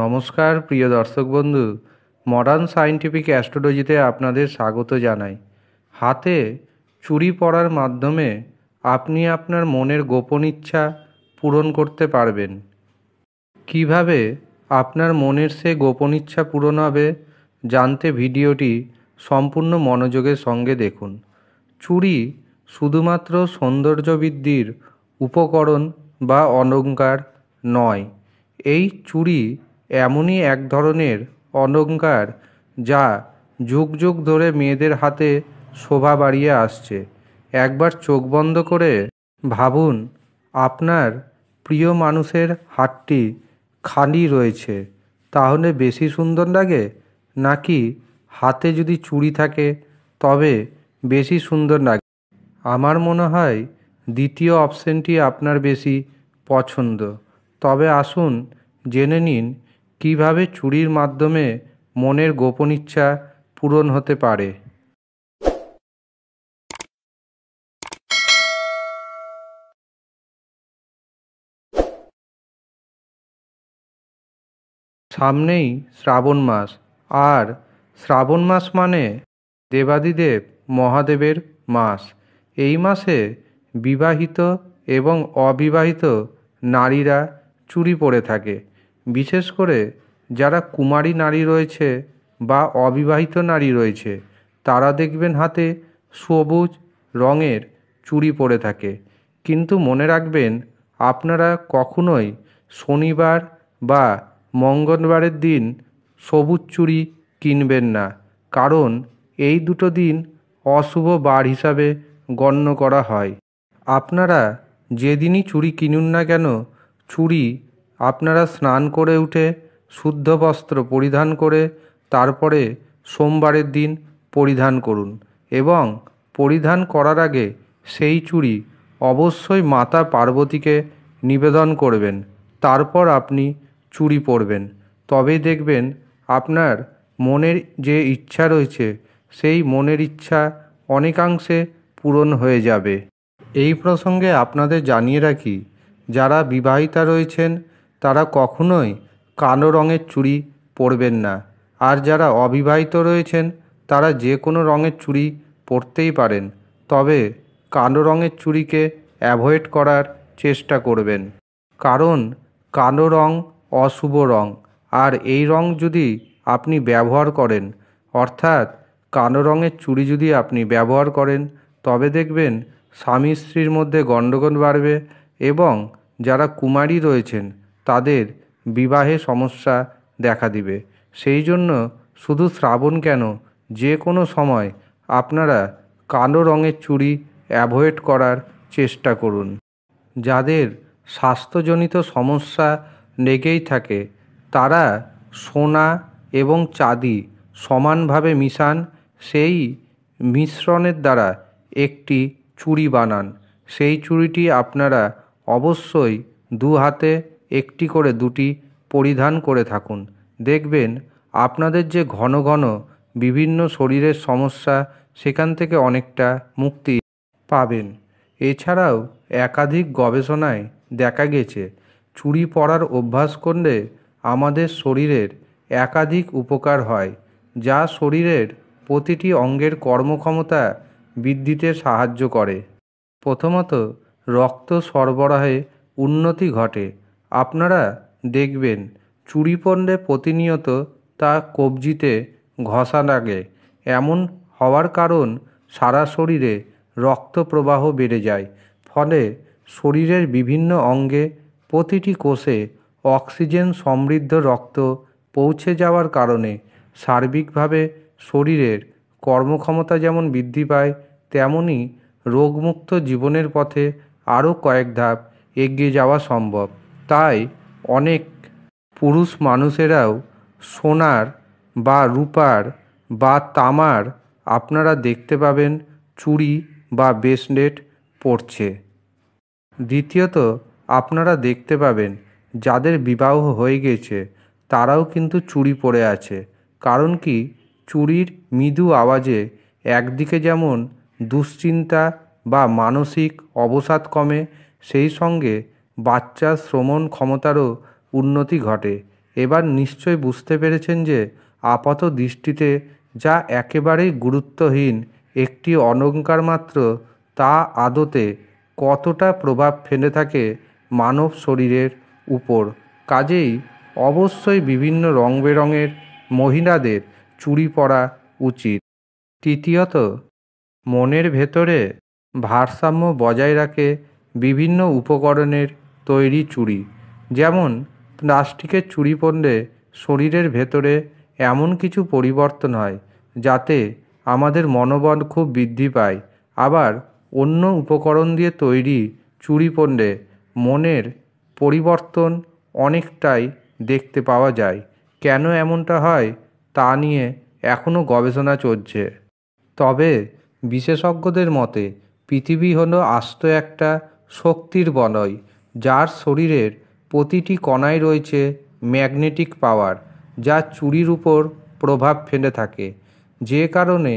নমস্কার প্রিয় দর্শক বন্ধু মডার্ন সায়েন্টিফিক অ্যাস্ট্রোলজিতে আপনাদের স্বাগত জানাই হাতে চুরি পড়ার মাধ্যমে আপনি আপনার মনের গোপন ইচ্ছা পূরণ করতে পারবেন কিভাবে আপনার মনের সে গোপন ইচ্ছা পূরণ হবে জানতে ভিডিওটি সম্পূর্ণ মনোযোগের সঙ্গে দেখুন চুরি শুধুমাত্র সৌন্দর্য বৃদ্ধির উপকরণ বা অলঙ্কার নয় এই চুরি এমনই এক ধরনের অলঙ্কার যা যুগ যুগ ধরে মেয়েদের হাতে শোভা বাড়িয়ে আসছে একবার চোখ বন্ধ করে ভাবুন আপনার প্রিয় মানুষের হাতটি খালি রয়েছে তাহলে বেশি সুন্দর লাগে নাকি হাতে যদি চুড়ি থাকে তবে বেশি সুন্দর লাগে আমার মনে হয় দ্বিতীয় অপশনটি আপনার বেশি পছন্দ তবে আসুন জেনে নিন কিভাবে চুরির মাধ্যমে মনের গোপন ইচ্ছা পূরণ হতে পারে সামনেই শ্রাবণ মাস আর শ্রাবণ মাস মানে দেবাদিদেব মহাদেবের মাস এই মাসে বিবাহিত এবং অবিবাহিত নারীরা চুরি পরে থাকে বিশেষ করে যারা কুমারী নারী রয়েছে বা অবিবাহিত নারী রয়েছে তারা দেখবেন হাতে সবুজ রঙের চুড়ি পরে থাকে কিন্তু মনে রাখবেন আপনারা কখনোই শনিবার বা মঙ্গলবারের দিন সবুজ চুড়ি কিনবেন না কারণ এই দুটো দিন অশুভ বার হিসাবে গণ্য করা হয় আপনারা যেদিনই চুড়ি কিনুন না কেন চুড়ি আপনারা স্নান করে উঠে শুদ্ধ বস্ত্র পরিধান করে তারপরে সোমবারের দিন পরিধান করুন এবং পরিধান করার আগে সেই চুড়ি অবশ্যই মাতা পার্বতীকে নিবেদন করবেন তারপর আপনি চুরি পরবেন তবেই দেখবেন আপনার মনের যে ইচ্ছা রয়েছে সেই মনের ইচ্ছা অনেকাংশে পূরণ হয়ে যাবে এই প্রসঙ্গে আপনাদের জানিয়ে রাখি যারা বিবাহিতা রয়েছেন তারা কখনোই কালো রঙের চুড়ি পরবেন না আর যারা অবিবাহিত রয়েছেন তারা যে কোনো রঙের চুড়ি পরতেই পারেন তবে কালো রঙের চুড়িকে অ্যাভয়েড করার চেষ্টা করবেন কারণ কালো রং অশুভ রং আর এই রং যদি আপনি ব্যবহার করেন অর্থাৎ কালো রঙের চুড়ি যদি আপনি ব্যবহার করেন তবে দেখবেন স্বামী স্ত্রীর মধ্যে গণ্ডগোল বাড়বে এবং যারা কুমারী রয়েছেন তাদের বিবাহে সমস্যা দেখা দিবে সেই জন্য শুধু শ্রাবণ কেন যে কোনো সময় আপনারা কালো রঙের চুড়ি অ্যাভয়েড করার চেষ্টা করুন যাদের স্বাস্থ্যজনিত সমস্যা লেগেই থাকে তারা সোনা এবং চাঁদি সমানভাবে মিশান সেই মিশ্রণের দ্বারা একটি চুড়ি বানান সেই চুড়িটি আপনারা অবশ্যই দু হাতে একটি করে দুটি পরিধান করে থাকুন দেখবেন আপনাদের যে ঘন ঘন বিভিন্ন শরীরের সমস্যা সেখান থেকে অনেকটা মুক্তি পাবেন এছাড়াও একাধিক গবেষণায় দেখা গেছে চুরি পরার অভ্যাস করলে আমাদের শরীরের একাধিক উপকার হয় যা শরীরের প্রতিটি অঙ্গের কর্মক্ষমতা বৃদ্ধিতে সাহায্য করে প্রথমত রক্ত সরবরাহে উন্নতি ঘটে আপনারা দেখবেন চুরি প্রতিনিয়ত তা কবজিতে ঘষা লাগে এমন হওয়ার কারণ সারা শরীরে রক্ত প্রবাহ বেড়ে যায় ফলে শরীরের বিভিন্ন অঙ্গে প্রতিটি কোষে অক্সিজেন সমৃদ্ধ রক্ত পৌঁছে যাওয়ার কারণে সার্বিকভাবে শরীরের কর্মক্ষমতা যেমন বৃদ্ধি পায় তেমনই রোগমুক্ত জীবনের পথে আরও কয়েক ধাপ এগিয়ে যাওয়া সম্ভব তাই অনেক পুরুষ মানুষেরাও সোনার বা রূপার বা তামার আপনারা দেখতে পাবেন চুড়ি বা বেসনেট পরছে দ্বিতীয়ত আপনারা দেখতে পাবেন যাদের বিবাহ হয়ে গেছে তারাও কিন্তু চুড়ি পরে আছে কারণ কি চুড়ির মৃদু আওয়াজে একদিকে যেমন দুশ্চিন্তা বা মানসিক অবসাদ কমে সেই সঙ্গে বাচ্চার শ্রমণ ক্ষমতারও উন্নতি ঘটে এবার নিশ্চয় বুঝতে পেরেছেন যে আপাত দৃষ্টিতে যা একেবারেই গুরুত্বহীন একটি অলঙ্কার মাত্র তা আদতে কতটা প্রভাব ফেলে থাকে মানব শরীরের উপর কাজেই অবশ্যই বিভিন্ন রং বেরঙের মহিলাদের চুরি পরা উচিত তৃতীয়ত মনের ভেতরে ভারসাম্য বজায় রাখে বিভিন্ন উপকরণের তৈরি চুড়ি যেমন প্লাস্টিকের চুড়ি পরলে শরীরের ভেতরে এমন কিছু পরিবর্তন হয় যাতে আমাদের মনোবল খুব বৃদ্ধি পায় আবার অন্য উপকরণ দিয়ে তৈরি চুড়ি পরলে মনের পরিবর্তন অনেকটাই দেখতে পাওয়া যায় কেন এমনটা হয় তা নিয়ে এখনও গবেষণা চলছে তবে বিশেষজ্ঞদের মতে পৃথিবী হলো আস্ত একটা শক্তির বলয় যার শরীরের প্রতিটি কণায় রয়েছে ম্যাগনেটিক পাওয়ার যা চুরির উপর প্রভাব ফেলে থাকে যে কারণে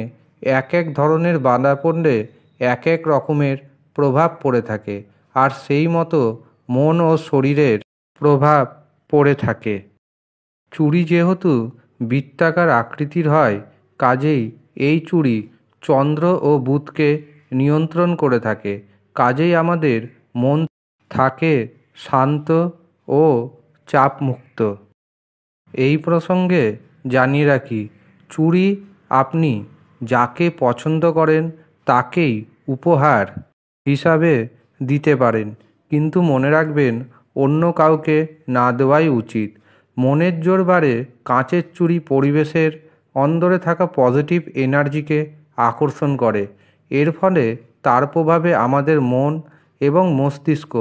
এক এক ধরনের বাঁধা পড়লে এক এক রকমের প্রভাব পড়ে থাকে আর সেই মতো মন ও শরীরের প্রভাব পড়ে থাকে চুড়ি যেহেতু বৃত্তাকার আকৃতির হয় কাজেই এই চুড়ি চন্দ্র ও বুধকে নিয়ন্ত্রণ করে থাকে কাজেই আমাদের মন থাকে শান্ত ও চাপমুক্ত এই প্রসঙ্গে জানিয়ে রাখি চুড়ি আপনি যাকে পছন্দ করেন তাকেই উপহার হিসাবে দিতে পারেন কিন্তু মনে রাখবেন অন্য কাউকে না দেওয়াই উচিত মনের জোর বাড়ে কাঁচের চুড়ি পরিবেশের অন্দরে থাকা পজিটিভ এনার্জিকে আকর্ষণ করে এর ফলে তার প্রভাবে আমাদের মন এবং মস্তিষ্ক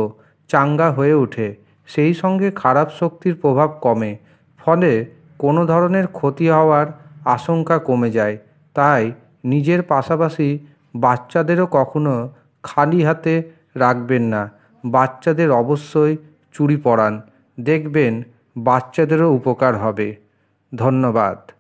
চাঙ্গা হয়ে ওঠে সেই সঙ্গে খারাপ শক্তির প্রভাব কমে ফলে কোনো ধরনের ক্ষতি হওয়ার আশঙ্কা কমে যায় তাই নিজের পাশাপাশি বাচ্চাদেরও কখনো খালি হাতে রাখবেন না বাচ্চাদের অবশ্যই চুরি পরান দেখবেন বাচ্চাদেরও উপকার হবে ধন্যবাদ